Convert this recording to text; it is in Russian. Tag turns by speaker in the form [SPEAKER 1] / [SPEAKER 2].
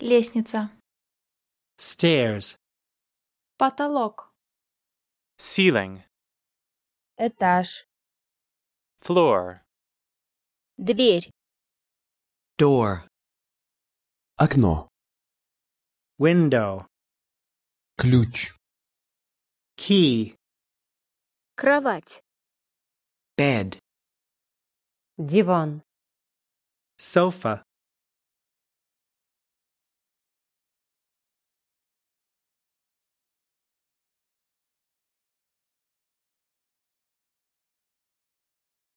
[SPEAKER 1] Лестница. Stairs. Потолок. Ceiling. Этаж. Floor. Дверь. Door. Окно. Window. Ключ. Key. Кровать. Bed. Диван. Sofa.